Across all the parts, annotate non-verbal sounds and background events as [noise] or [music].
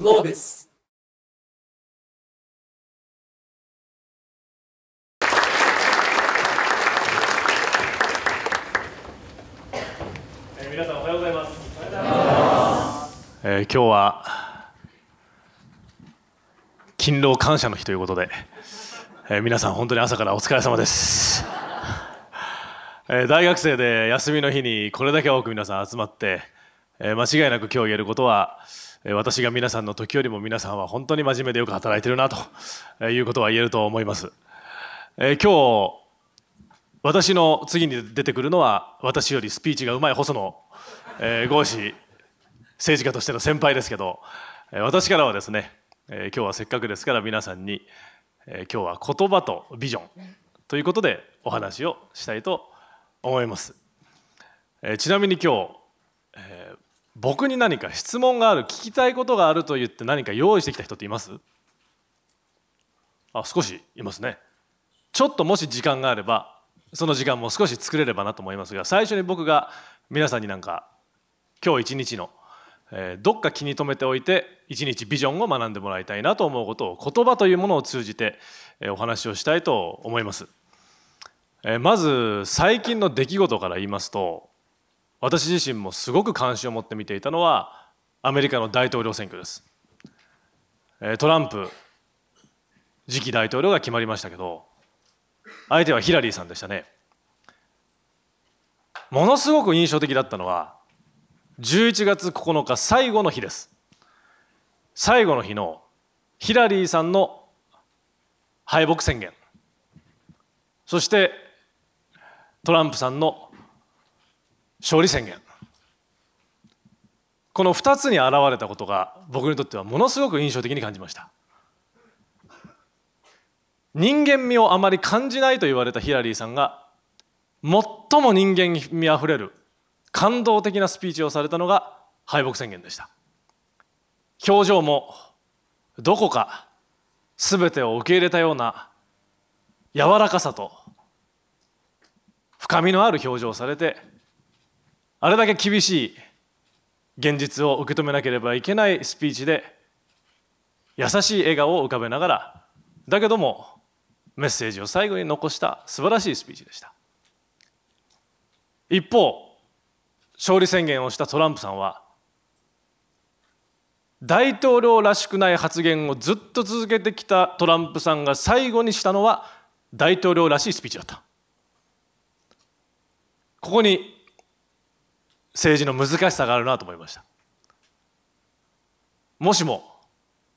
Globes. 皆おはようございます。えー、今日は勤労感謝の日ということで、えー、皆さん本当に朝からお疲れ様です。えー、大学生で休みの日にこれだけ多く皆さん集まって、え間違いなく今日言えることは。私が皆さんの時よりも皆さんは本当に真面目でよく働いてるなということは言えると思います。えー、今日私の次に出てくるのは私よりスピーチがうまい細野、えー、合政治家としての先輩ですけど私からはですね、えー、今日はせっかくですから皆さんに、えー、今日は言葉とビジョンということでお話をしたいと思います、えー、ちなみに今日、え僕に何か質問がある聞きたいことがあると言って何か用意してきた人っていますあ少しいますねちょっともし時間があればその時間も少し作れればなと思いますが最初に僕が皆さんになんか今日一日の、えー、どっか気に留めておいて一日ビジョンを学んでもらいたいなと思うことを言葉というものを通じて、えー、お話をしたいと思います、えー、まず最近の出来事から言いますと私自身もすごく関心を持って見ていたのはアメリカの大統領選挙ですトランプ次期大統領が決まりましたけど相手はヒラリーさんでしたねものすごく印象的だったのは11月9日最後の日です最後の日のヒラリーさんの敗北宣言そしてトランプさんの勝利宣言この2つに現れたことが僕にとってはものすごく印象的に感じました人間味をあまり感じないと言われたヒラリーさんが最も人間味あふれる感動的なスピーチをされたのが敗北宣言でした表情もどこか全てを受け入れたような柔らかさと深みのある表情をされてあれだけ厳しい現実を受け止めなければいけないスピーチで優しい笑顔を浮かべながらだけどもメッセージを最後に残した素晴らしいスピーチでした一方勝利宣言をしたトランプさんは大統領らしくない発言をずっと続けてきたトランプさんが最後にしたのは大統領らしいスピーチだったここに政治の難しさがあるなと思いましたもしも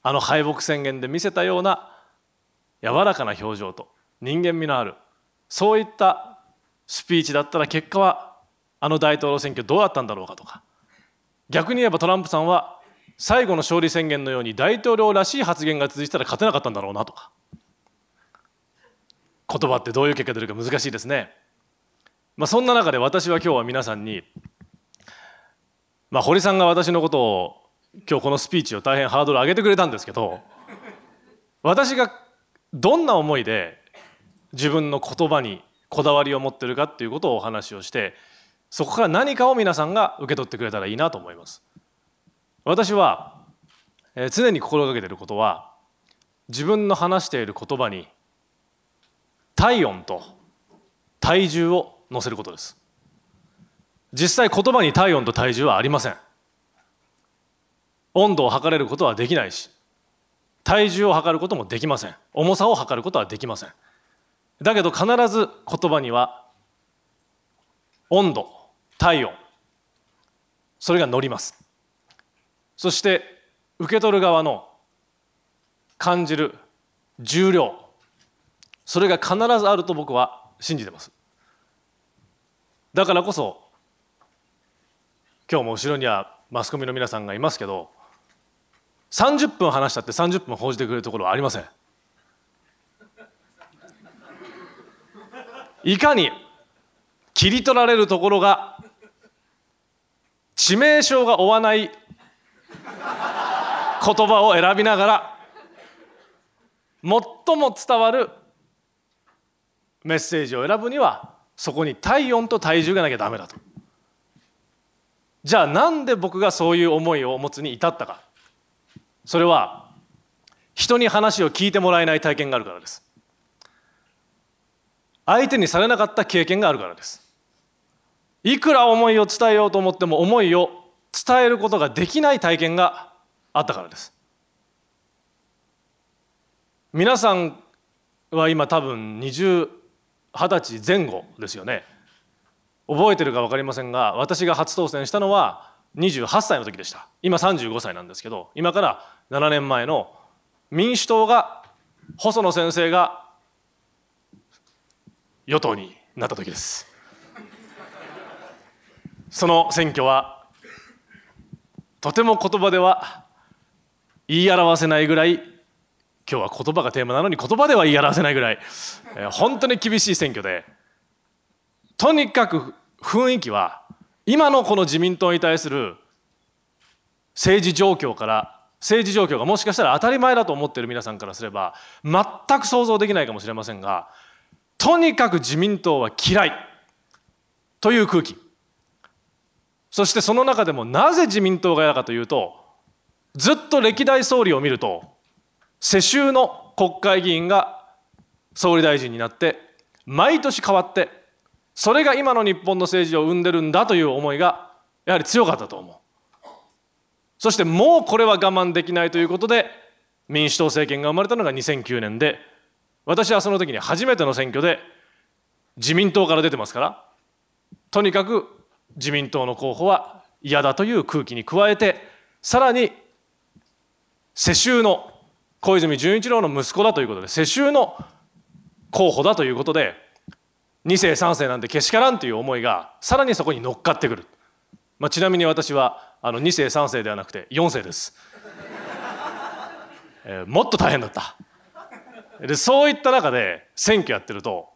あの敗北宣言で見せたような柔らかな表情と人間味のあるそういったスピーチだったら結果はあの大統領選挙どうだったんだろうかとか逆に言えばトランプさんは最後の勝利宣言のように大統領らしい発言が続いたら勝てなかったんだろうなとか言葉ってどういう結果出るか難しいですね、まあ、そんな中で私は今日は皆さんにまあ、堀さんが私のことを今日このスピーチを大変ハードル上げてくれたんですけど私がどんな思いで自分の言葉にこだわりを持ってるかっていうことをお話をしてそこから何かを皆さんが受け取ってくれたらいいなと思います。私は、え常に心がけてることは自分の話している言葉に体温と体重を乗せることです実際言葉に体温と体重はありません温度を測れることはできないし体重を測ることもできません重さを測ることはできませんだけど必ず言葉には温度体温それが乗りますそして受け取る側の感じる重量それが必ずあると僕は信じてますだからこそ今日も後ろにはマスコミの皆さんがいますけど30分話したって30分報じてくれるところはありませんいかに切り取られるところが致命傷が負わない言葉を選びながら最も伝わるメッセージを選ぶにはそこに体温と体重がなきゃダメだと。じゃあなんで僕がそういう思いを持つに至ったかそれは人に話を聞いてもらえない体験があるからです相手にされなかった経験があるからですいくら思いを伝えようと思っても思いを伝えることができない体験があったからです皆さんは今多分二十二十歳前後ですよね覚えてるか分かりませんが私が初当選したのは28歳の時でした今35歳なんですけど今から7年前の民主党が細野先生が与党になった時ですその選挙はとても言葉では言い表せないぐらい今日は言葉がテーマなのに言葉では言い表せないぐらい、えー、本当に厳しい選挙でとにかく雰囲気は今のこの自民党に対する政治状況から政治状況がもしかしたら当たり前だと思っている皆さんからすれば全く想像できないかもしれませんがとにかく自民党は嫌いという空気そしてその中でもなぜ自民党が嫌かというとずっと歴代総理を見ると世襲の国会議員が総理大臣になって毎年変わってそれが今の日本の政治を生んでるんだという思いがやはり強かったと思うそしてもうこれは我慢できないということで民主党政権が生まれたのが2009年で私はその時に初めての選挙で自民党から出てますからとにかく自民党の候補は嫌だという空気に加えてさらに世襲の小泉純一郎の息子だということで世襲の候補だということで2世3世なんてけしからんという思いがさらにそこに乗っかってくる、まあ、ちなみに私はあの2世3世ではなくて4世です、[laughs] えー、もっと大変だったでそういった中で選挙やってると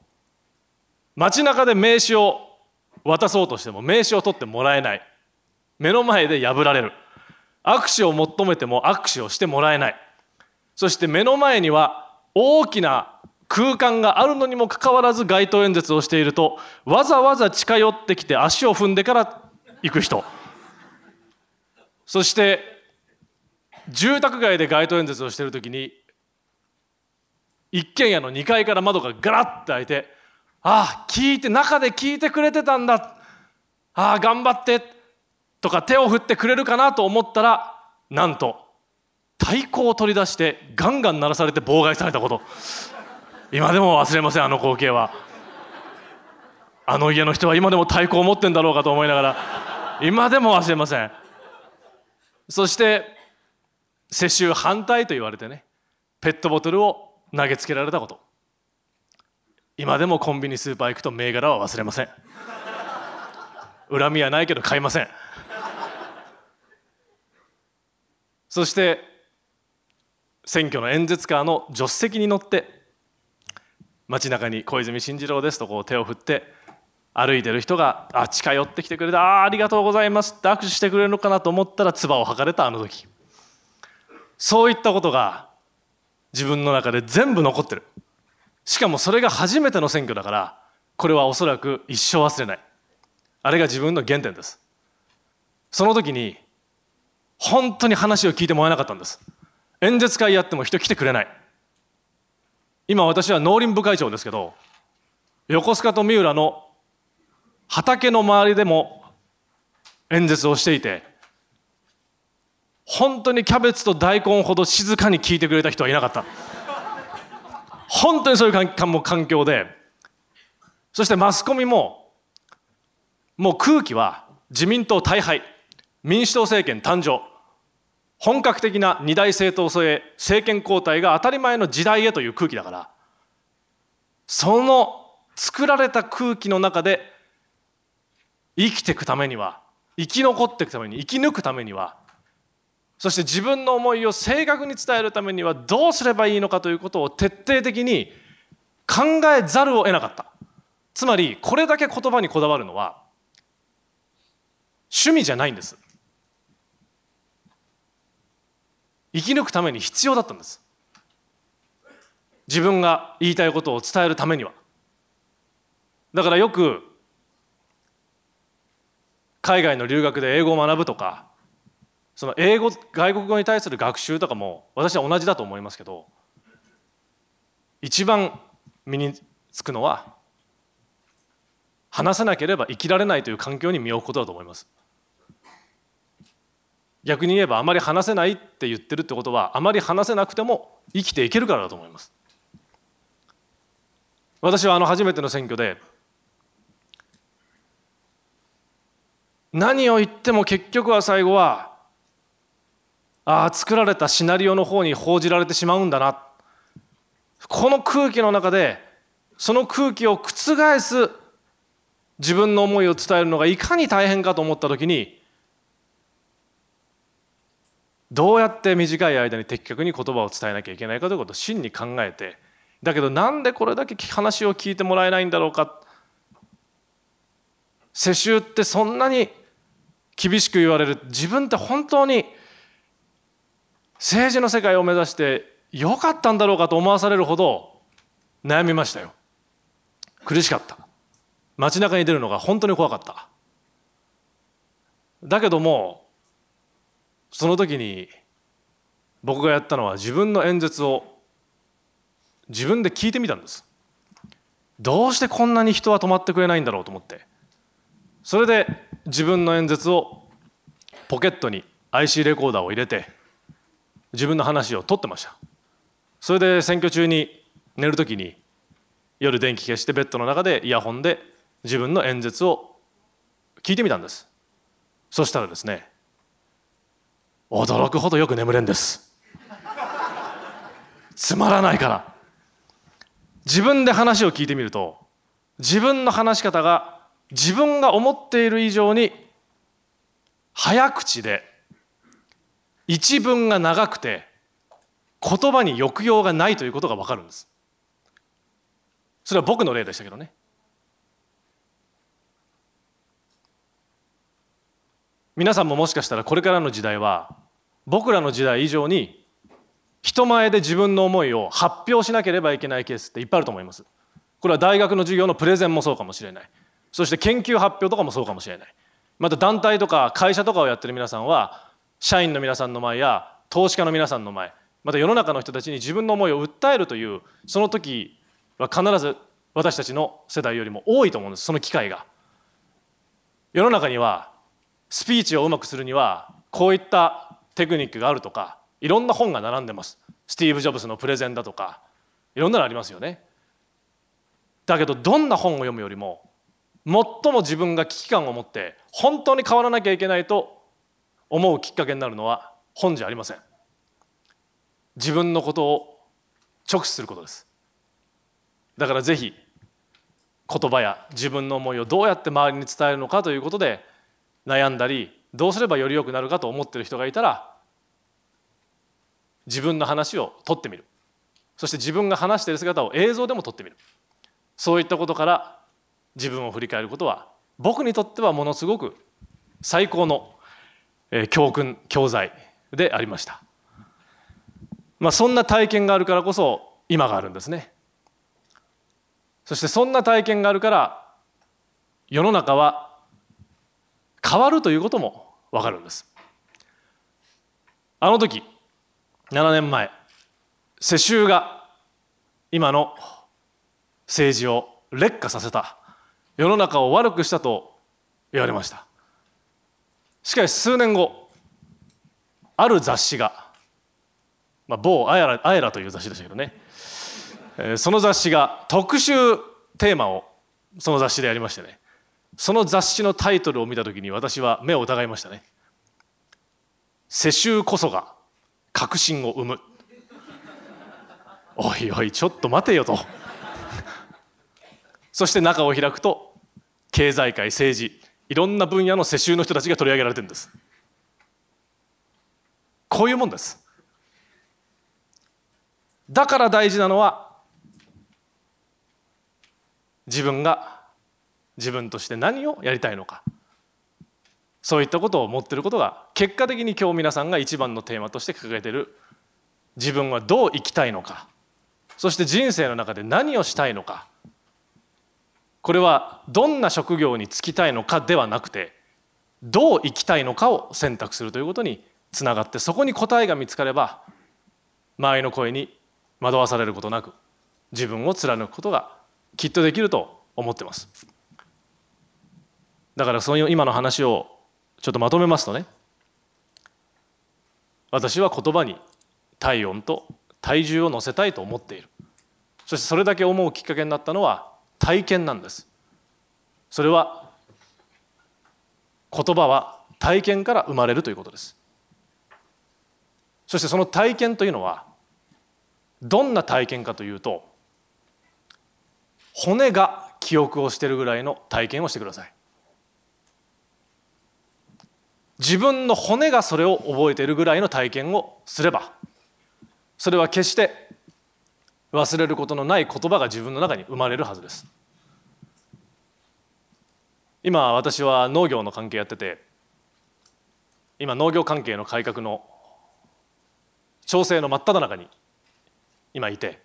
街中で名刺を渡そうとしても名刺を取ってもらえない目の前で破られる握手を求めても握手をしてもらえないそして目の前には大きな空間があるのにもかかわらず街頭演説をしているとわざわざ近寄ってきて足を踏んでから行く人そして住宅街で街頭演説をしている時に一軒家の2階から窓がガラッと開いて「ああ聞いて中で聞いてくれてたんだああ頑張って」とか手を振ってくれるかなと思ったらなんと太鼓を取り出してガンガン鳴らされて妨害されたこと。今でも忘れませんあの光景はあの家の人は今でも太鼓を持ってんだろうかと思いながら今でも忘れませんそして世襲反対と言われてねペットボトルを投げつけられたこと今でもコンビニスーパー行くと銘柄は忘れません恨みはないけど買いませんそして選挙の演説カーの助手席に乗って街中に小泉進次郎ですとこう手を振って歩いてる人があ近寄ってきてくれたあありがとうございますって握手してくれるのかなと思ったら唾を吐かれたあの時そういったことが自分の中で全部残ってるしかもそれが初めての選挙だからこれはおそらく一生忘れないあれが自分の原点ですその時に本当に話を聞いてもらえなかったんです演説会やっても人来てくれない今私は農林部会長ですけど横須賀と三浦の畑の周りでも演説をしていて本当にキャベツと大根ほど静かに聞いてくれた人はいなかった本当にそういう環境でそしてマスコミももう空気は自民党大敗民主党政権誕生本格的な二大政党制政権交代が当たり前の時代へという空気だからその作られた空気の中で生きていくためには生き残っていくために生き抜くためにはそして自分の思いを正確に伝えるためにはどうすればいいのかということを徹底的に考えざるを得なかったつまりこれだけ言葉にこだわるのは趣味じゃないんです生き抜くために必要だったんです自分が言いたいことを伝えるためにはだからよく海外の留学で英語を学ぶとかその英語外国語に対する学習とかも私は同じだと思いますけど一番身につくのは話さなければ生きられないという環境に身を置くことだと思います。逆に言えばあまり話せないって言ってるってことはあまり話せなくても生きていけるからだと思います私はあの初めての選挙で何を言っても結局は最後はああ作られたシナリオの方に報じられてしまうんだなこの空気の中でその空気を覆す自分の思いを伝えるのがいかに大変かと思った時にどうやって短い間に的確に言葉を伝えなきゃいけないかということを真に考えてだけどなんでこれだけ話を聞いてもらえないんだろうか世襲ってそんなに厳しく言われる自分って本当に政治の世界を目指してよかったんだろうかと思わされるほど悩みましたよ苦しかった街中に出るのが本当に怖かっただけどもその時に僕がやったのは自分の演説を自分で聞いてみたんですどうしてこんなに人は止まってくれないんだろうと思ってそれで自分の演説をポケットに IC レコーダーを入れて自分の話を撮ってましたそれで選挙中に寝る時に夜電気消してベッドの中でイヤホンで自分の演説を聞いてみたんですそしたらですね驚くほどよく眠れんですつまらないから自分で話を聞いてみると自分の話し方が自分が思っている以上に早口で一文が長くて言葉に抑揚がないということが分かるんですそれは僕の例でしたけどね皆さんももしかしたらこれからの時代は僕らの時代以上に人前で自分の思いを発表しなければいけないケースっていっぱいあると思いますこれは大学の授業のプレゼンもそうかもしれないそして研究発表とかもそうかもしれないまた団体とか会社とかをやってる皆さんは社員の皆さんの前や投資家の皆さんの前また世の中の人たちに自分の思いを訴えるというその時は必ず私たちの世代よりも多いと思うんですその機会が世の中にはスピーチをうまくするにはこういったテクニックがあるとかいろんな本が並んでますスティーブ・ジョブズのプレゼンだとかいろんなのありますよねだけどどんな本を読むよりも最も自分が危機感を持って本当に変わらなきゃいけないと思うきっかけになるのは本じゃありません自分のことを直視することですだからぜひ言葉や自分の思いをどうやって周りに伝えるのかということで悩んだりどうすればより良くなるかと思ってる人がいたら自分の話を撮ってみるそして自分が話している姿を映像でも撮ってみるそういったことから自分を振り返ることは僕にとってはものすごく最高の教訓教材でありました、まあ、そんな体験があるからこそ今があるんですねそしてそんな体験があるから世の中は変わるということも分かるんですあの時7年前世襲が今の政治を劣化させた世の中を悪くしたと言われましたしかし数年後ある雑誌が、まあ、某あやらあやらという雑誌でしたけどね、えー、その雑誌が特集テーマをその雑誌でやりましてねその雑誌のタイトルを見た時に私は目を疑いましたね世襲こそが確信を生むおいおいちょっと待てよとそして中を開くと経済界政治いろんな分野の世襲の人たちが取り上げられてるんですこういうもんですだから大事なのは自分が自分として何をやりたいのかそういったことを持ってることが結果的に今日皆さんが一番のテーマとして掲げてる自分はどう生きたいのかそして人生の中で何をしたいのかこれはどんな職業に就きたいのかではなくてどう生きたいのかを選択するということにつながってそこに答えが見つかれば周りの声に惑わされることなく自分を貫くことがきっとできると思ってます。だからそういう今の話をちょっとまとめますとね私は言葉に体温と体重を乗せたいと思っているそしてそれだけ思うきっかけになったのは体験なんですそれは言葉は体験から生まれるということですそしてその体験というのはどんな体験かというと骨が記憶をしてるぐらいの体験をしてください自分の骨がそれを覚えているぐらいの体験をすればそれは決して忘れることのない言葉が自分の中に生まれるはずです今私は農業の関係やってて今農業関係の改革の調整の真っ只中に今いて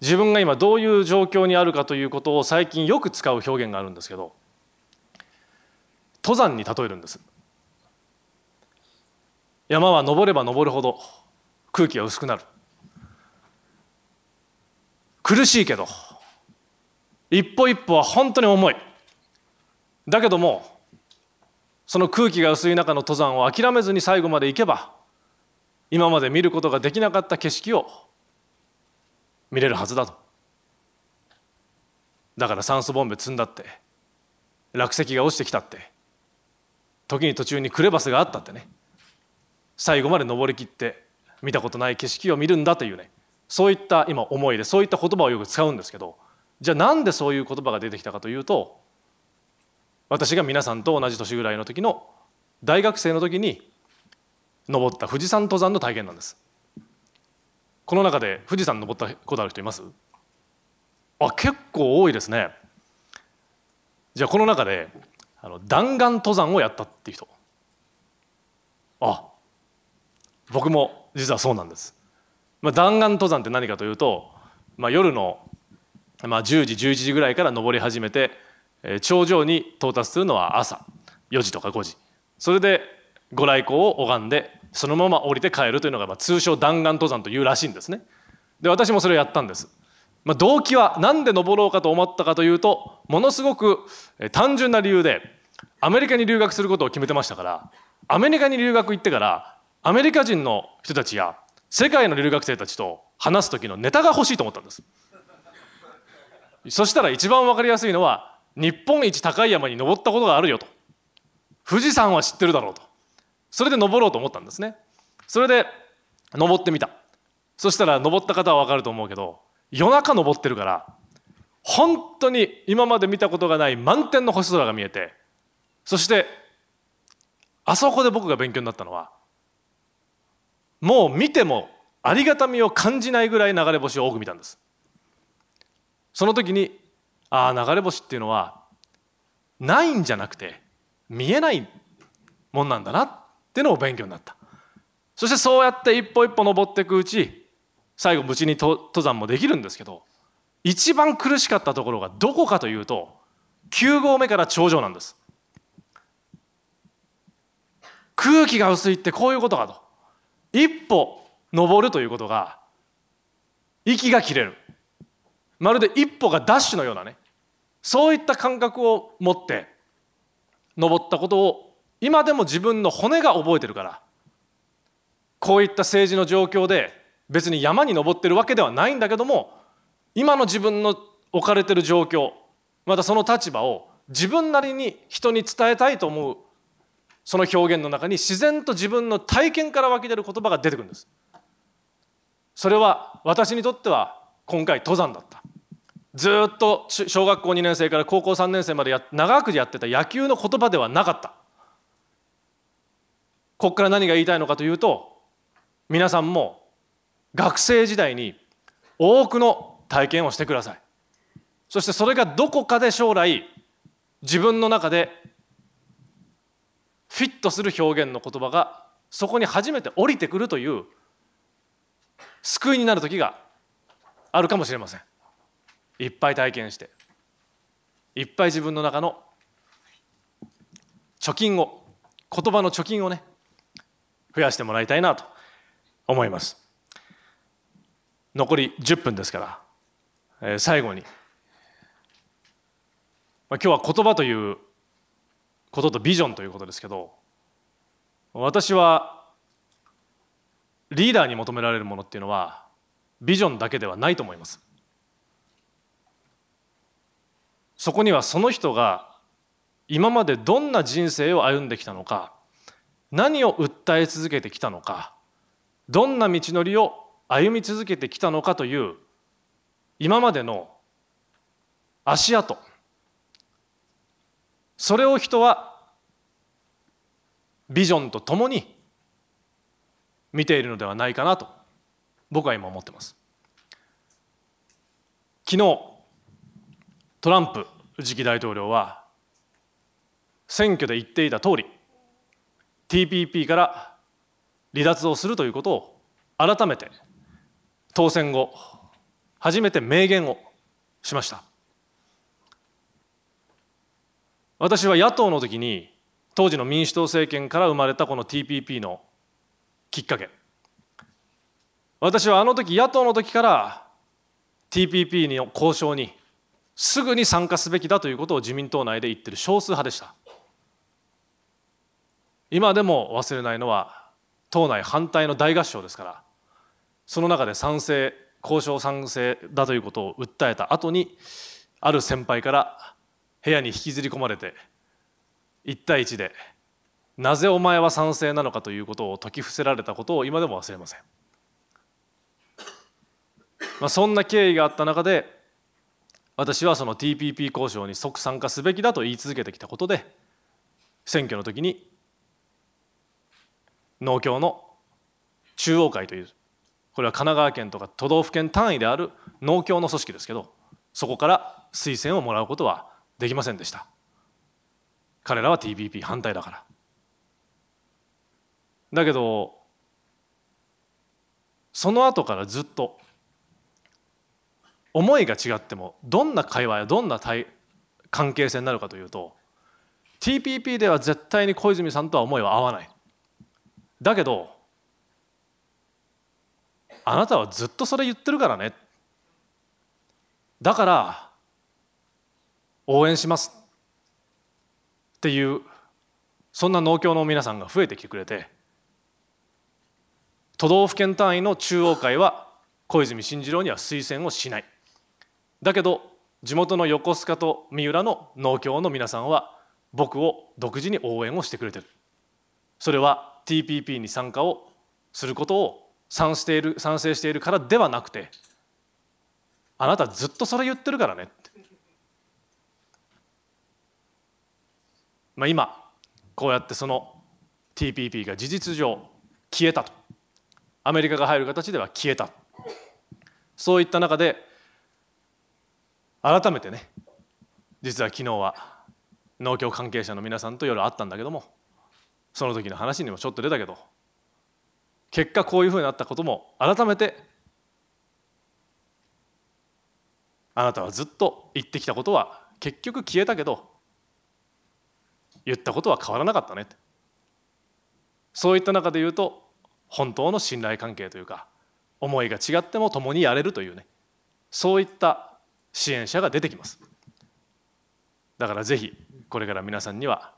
自分が今どういう状況にあるかということを最近よく使う表現があるんですけど登山に例えるんです山は登れば登るほど空気が薄くなる苦しいけど一歩一歩は本当に重いだけどもその空気が薄い中の登山を諦めずに最後まで行けば今まで見ることができなかった景色を見れるはずだとだから酸素ボンベ積んだって落石が落ちてきたって時に途中にクレバスがあったってね最後まで登りきって見たことない景色を見るんだというねそういった今思いでそういった言葉をよく使うんですけどじゃあなんでそういう言葉が出てきたかというと私が皆さんと同じ年ぐらいの時の大学生の時に登った富士山登山の体験なんですこの中で富士山登ったことある人いますあ結構多いですねじゃあこの中であの弾丸登山をやったっていう人あ僕も実はそうなんです、まあ、弾丸登山って何かというと、まあ、夜の、まあ、10時11時ぐらいから登り始めて、えー、頂上に到達するのは朝4時とか5時それでご来光を拝んでそのまま降りて帰るというのが、まあ、通称弾丸登山というらしいんですねで私もそれをやったんです、まあ、動機は何で登ろうかと思ったかというとものすごく単純な理由でアメリカに留学することを決めてましたからアメリカに留学行ってからアメリカ人の人たちや世界の留学生たちと話す時のネタが欲しいと思ったんですそしたら一番分かりやすいのは日本一高い山に登ったことがあるよと富士山は知ってるだろうとそれで登ろうと思ったんですねそれで登ってみたそしたら登った方は分かると思うけど夜中登ってるから本当に今まで見たことがない満天の星空が見えてそしてあそこで僕が勉強になったのはもう見てもありがたみを感じないぐらい流れ星を多く見たんですその時にああ流れ星っていうのはないんじゃなくて見えないもんなんだなっていうのを勉強になったそしてそうやって一歩一歩登っていくうち最後無事に登山もできるんですけど一番苦しかったところがどこかというと9合目から頂上なんです空気が薄いってこういうことかと一歩登るということが息が切れるまるで一歩がダッシュのようなねそういった感覚を持って登ったことを今でも自分の骨が覚えてるからこういった政治の状況で別に山に登ってるわけではないんだけども今の自分の置かれてる状況またその立場を自分なりに人に伝えたいと思うその表現の中に自然と自分の体験から湧き出る言葉が出てくるんですそれは私にとっては今回登山だったずっと小学校2年生から高校3年生までや長くやってた野球の言葉ではなかったここから何が言いたいのかというと皆さんも学生時代に多くの体験をしてくださいそしてそれがどこかで将来自分の中でフィットする表現の言葉がそこに初めて降りてくるという救いになる時があるかもしれませんいっぱい体験していっぱい自分の中の貯金を言葉の貯金をね増やしてもらいたいなと思います残り10分ですから、えー、最後に、まあ、今日は言葉ということとビジョンということですけど私はリーダーに求められるものっていうのはビジョンだけではないと思いますそこにはその人が今までどんな人生を歩んできたのか何を訴え続けてきたのかどんな道のりを歩み続けてきたのかという今までの足跡それを人はビジョンとともに見ているのではないかなと僕は今思ってます昨日トランプ次期大統領は選挙で言っていた通り TPP から離脱をするということを改めて当選後初めて明言をしました私は野党の時に当時の民主党政権から生まれたこの TPP のきっかけ私はあの時野党の時から TPP の交渉にすぐに参加すべきだということを自民党内で言ってる少数派でした今でも忘れないのは党内反対の大合唱ですからその中で賛成交渉賛成だということを訴えた後にある先輩から部屋に引きずり込まれて1対1でなぜお前は賛成なのかということを説き伏せられたことを今でも忘れません、まあ、そんな経緯があった中で私はその TPP 交渉に即参加すべきだと言い続けてきたことで選挙の時に農協の中央会というこれは神奈川県とか都道府県単位である農協の組織ですけどそこから推薦をもらうことはできませんでした彼らは TPP 反対だからだけどその後からずっと思いが違ってもどんな会話やどんな関係性になるかというと TPP では絶対に小泉さんとは思いは合わないだけどあなたはずっとそれ言ってるからねだから応援しますっていうそんな農協の皆さんが増えてきてくれて都道府県単位の中央会は小泉進次郎には推薦をしないだけど地元の横須賀と三浦の農協の皆さんは僕を独自に応援をしてくれてるそれは TPP に参加をすることを賛している賛成しているからではなくてあなたずっとそれ言ってるからねまあ、今こうやってその TPP が事実上消えたとアメリカが入る形では消えたそういった中で改めてね実は昨日は農協関係者の皆さんと夜会ったんだけどもその時の話にもちょっと出たけど結果こういうふうになったことも改めてあなたはずっと言ってきたことは結局消えたけど言ったことは変わらなかったねそういった中で言うと本当の信頼関係というか思いが違っても共にやれるというねそういった支援者が出てきますだからぜひこれから皆さんには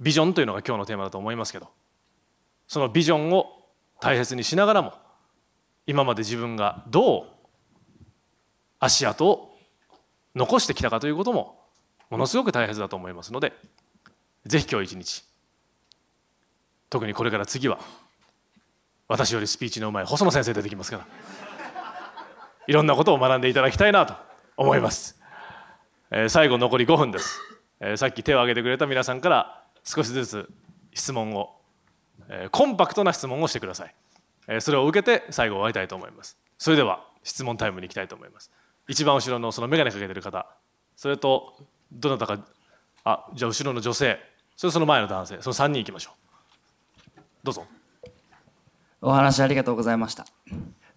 ビジョンというのが今日のテーマだと思いますけどそのビジョンを大切にしながらも今まで自分がどう足跡を残してきたかということもものすごく大切だと思いますのでぜひ今日一日特にこれから次は私よりスピーチのうまい細野先生出てきますからいろんなことを学んでいただきたいなと思います、えー、最後残り5分です、えー、さっき手を挙げてくれた皆さんから少しずつ質問を、えー、コンパクトな質問をしてください、えそれを受けて最後終わりたいと思いますそれでは質問タイムに行きたいと思います一番後ろのその眼鏡かけてる方それとどなたかあじゃあ後ろの女性それその前の男性その3人いきましょうどうぞお話ありがとうございました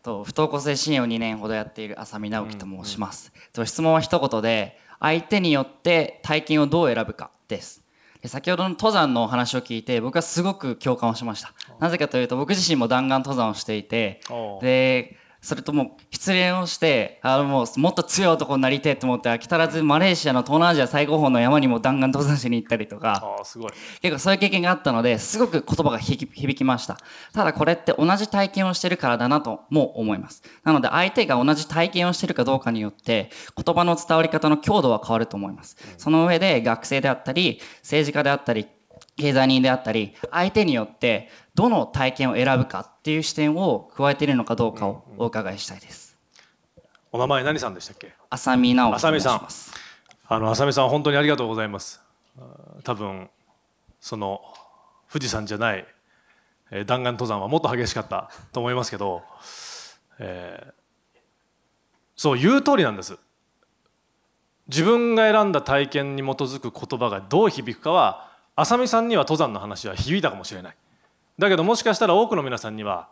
と不登校生支援を2年ほどやっている浅見直樹と申します、うんうん、と質問は一言で相手によって体験をどう選ぶかですで先ほどの登山のお話を聞いて僕はすごく共感をしましたなぜかというと僕自身も弾丸登山をしていてでそれとも失恋をしてあのもうもっと強い男になりていと思って飽き足らずマレーシアの東南アジア最高峰の山にも弾丸登山しに行ったりとか結構そういう経験があったのですごく言葉が響きましたただこれって同じ体験をしてるからだなとも思いますなので相手が同じ体験をしてるかどうかによって言葉の伝わり方の強度は変わると思いますその上で学生であったり政治家であったり経済人であったり、相手によってどの体験を選ぶかっていう視点を加えているのかどうかをお伺いしたいです。お名前何さんでしたっけ浅見直浅見さん。あの、浅見さん本当にありがとうございます。多分、その、富士山じゃない、え弾丸登山はもっと激しかったと思いますけど、えー、そう言う通りなんです自分が選んだ体験に基づく言葉がどう響くかは浅見さんには登山の話は響いたかもしれないだけどもしかしたら多くの皆さんには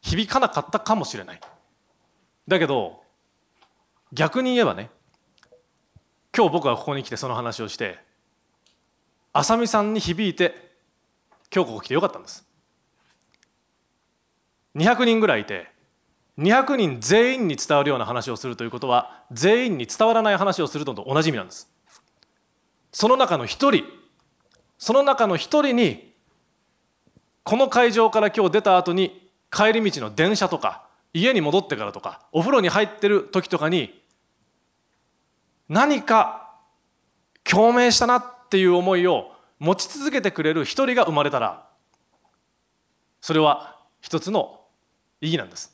響かなかったかもしれないだけど逆に言えばね今日僕はここに来てその話をして浅見さんに響いて今日ここ来てよかったんです200人ぐらいいて200人全員に伝わるような話をするということは全員に伝わらない話をするのと同じ意味なんですその中の1人その中の一人にこの会場から今日出た後に帰り道の電車とか家に戻ってからとかお風呂に入ってる時とかに何か共鳴したなっていう思いを持ち続けてくれる一人が生まれたらそれは一つの意義なんです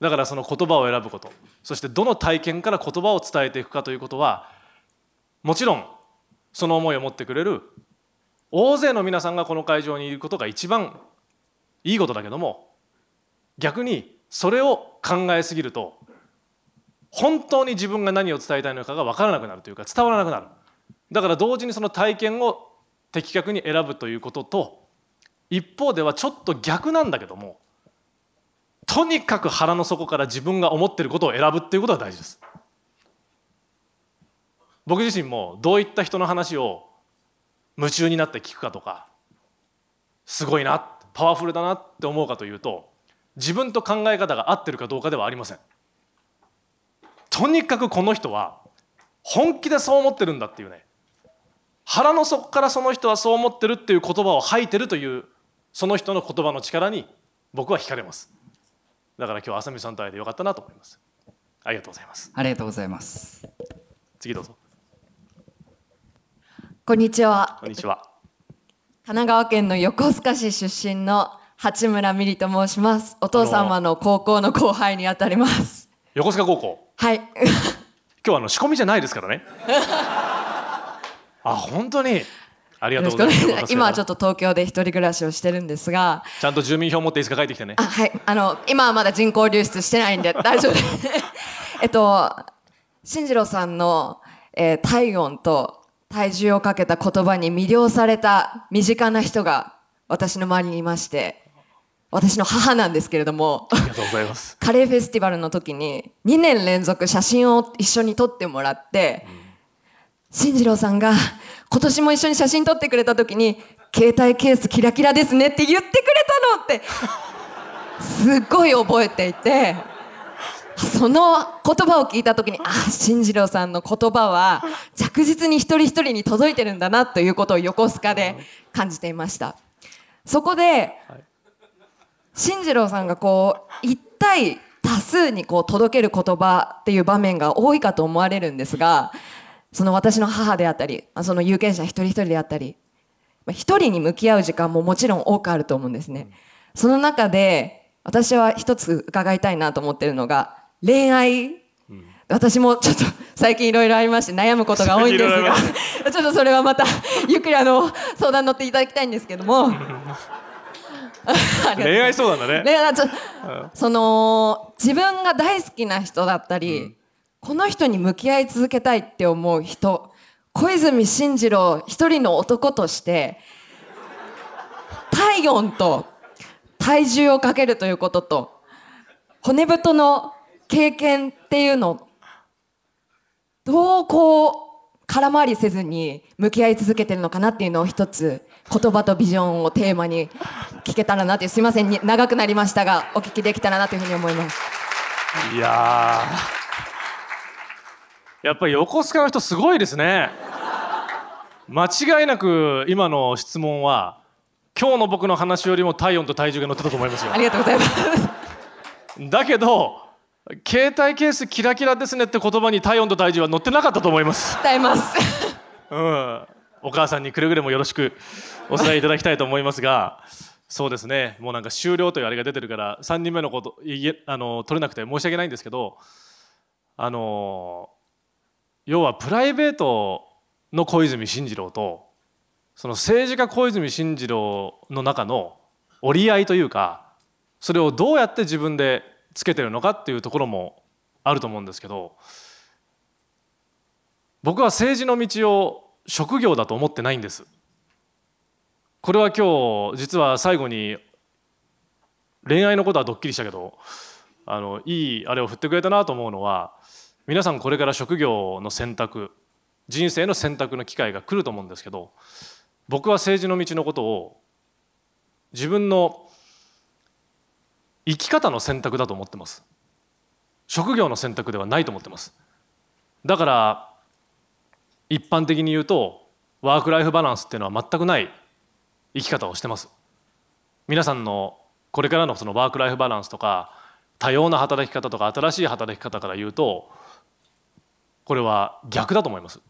だからその言葉を選ぶことそしてどの体験から言葉を伝えていくかということはもちろんその思いを持ってくれる大勢の皆さんがこの会場にいることが一番いいことだけども逆にそれを考えすぎると本当に自分が何を伝えたいのかが分からなくなるというか伝わらなくなるだから同時にその体験を的確に選ぶということと一方ではちょっと逆なんだけどもとにかく腹の底から自分が思ってることを選ぶっていうことが大事です僕自身もどういった人の話を夢中になって聞くかとかすごいなパワフルだなって思うかというと自分と考え方が合ってるかどうかではありませんとにかくこの人は本気でそう思ってるんだっていうね腹の底からその人はそう思ってるっていう言葉を吐いてるというその人の言葉の力に僕は惹かれますだから今日浅見さんと会えてよかったなと思いますありがとうございますありがとうございます次どうぞこんにちは。こんにちは。神奈川県の横須賀市出身の八村美里と申します。お父様の高校の後輩にあたります。横須賀高校。はい。[laughs] 今日はあの仕込みじゃないですからね。[laughs] あ、本当に。ありがとうございます。今はちょっと東京で一人暮らしをしてるんですが。ちゃんと住民票持っていつか帰ってきてね。はい。あの、今はまだ人口流出してないんで [laughs] 大丈夫えっと、進次郎さんの、えー、体温と体重をかけた言葉に魅了された身近な人が私の周りにいまして私の母なんですけれどもありがとうございます [laughs] カレーフェスティバルの時に2年連続写真を一緒に撮ってもらって、うん、新次郎さんが今年も一緒に写真撮ってくれた時に「携帯ケースキラキラですね」って言ってくれたのってすっごい覚えていて。その言葉を聞いた時に、あ、進次郎さんの言葉は着実に一人一人に届いてるんだなということを横須賀で感じていました。そこで、進次郎さんがこう、一体多数にこう届ける言葉っていう場面が多いかと思われるんですが、その私の母であったり、その有権者一人一人であったり、一人に向き合う時間ももちろん多くあると思うんですね。その中で、私は一つ伺いたいなと思ってるのが、恋愛、うん、私もちょっと最近いろいろありまして悩むことが多いんですがちょっとそれはまた [laughs] ゆっくりあの相談乗っていただきたいんですけども [laughs] 恋愛相談だね [laughs] 恋愛ちょ、うん、その自分が大好きな人だったり、うん、この人に向き合い続けたいって思う人小泉進次郎一人の男として体温と体重をかけるということと骨太の経験っていうのどうこう空回りせずに向き合い続けてるのかなっていうのを一つ言葉とビジョンをテーマに聞けたらなってすいません長くなりましたがお聞きできたらなというふうに思いますいややっぱり横須賀の人すごいですね間違いなく今の質問は今日の僕の話よりも体温と体重が乗ってたと思いますよありがとうございますだけど携帯ケースキラキラですねって言葉に体温と体重は乗ってなかったと思いますますうんお母さんにくれぐれもよろしくお伝えいただきたいと思いますがそうですねもうなんか終了というあれが出てるから3人目のこといえあの取れなくて申し訳ないんですけどあの要はプライベートの小泉進次郎とその政治家小泉進次郎の中の折り合いというかそれをどうやって自分でつけてるのかっていうところもあると思うんですけど僕は政治の道を職業だと思ってないんですこれは今日実は最後に恋愛のことはドッキリしたけどあのいいあれを振ってくれたなと思うのは皆さんこれから職業の選択人生の選択の機会が来ると思うんですけど僕は政治の道のことを自分の生き方の選択だと思ってます職業の選択ではないと思ってますだから一般的に言うとワーク・ライフ・バランスっていうのは全くない生き方をしてます皆さんのこれからのそのワーク・ライフ・バランスとか多様な働き方とか新しい働き方から言うとこれは逆だと思います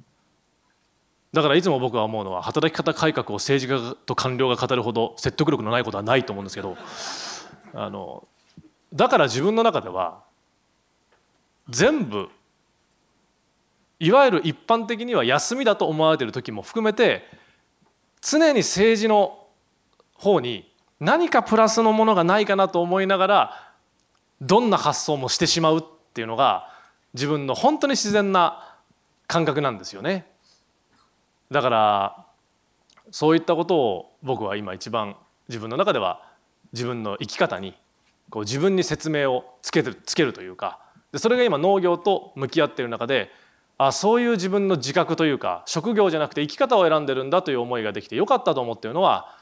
だからいつも僕は思うのは働き方改革を政治家と官僚が語るほど説得力のないことはないと思うんですけどあのだから自分の中では全部いわゆる一般的には休みだと思われている時も含めて常に政治の方に何かプラスのものがないかなと思いながらどんな発想もしてしまうっていうのが自分の本当に自然な感覚なんですよね。だからそういったことを僕は今一番自分の中では自分の生き方にこう自分に説明をつけるつけるというかでそれが今農業と向き合っている中であそういう自分の自覚というか職業じゃなくて生き方を選んでるんだという思いができてよかったと思ってるのは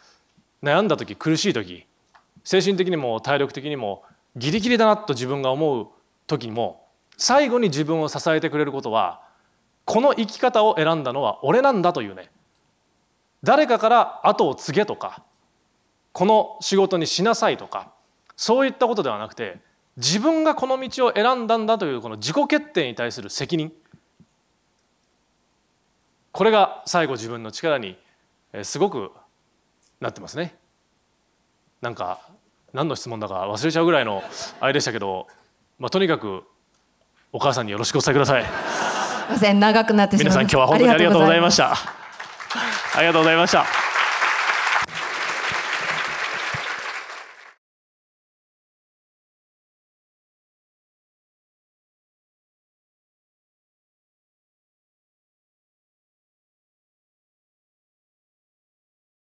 悩んだ時苦しい時精神的にも体力的にもギリギリだなと自分が思う時にも最後に自分を支えてくれることはこの生き方を選んだのは俺なんだというね誰かから後を告げとかこの仕事にしなさいとかそういったことではなくて自分がこの道を選んだんだというこの自己決定に対する責任これが最後自分の力にすごくなってますね。なんか何の質問だか忘れちゃうぐらいのあれでしたけど、まあ、とにかくお母さんによろしくお伝えください。すみません長くなって皆さん今日は本当にありがとうございました。ありがとうございました。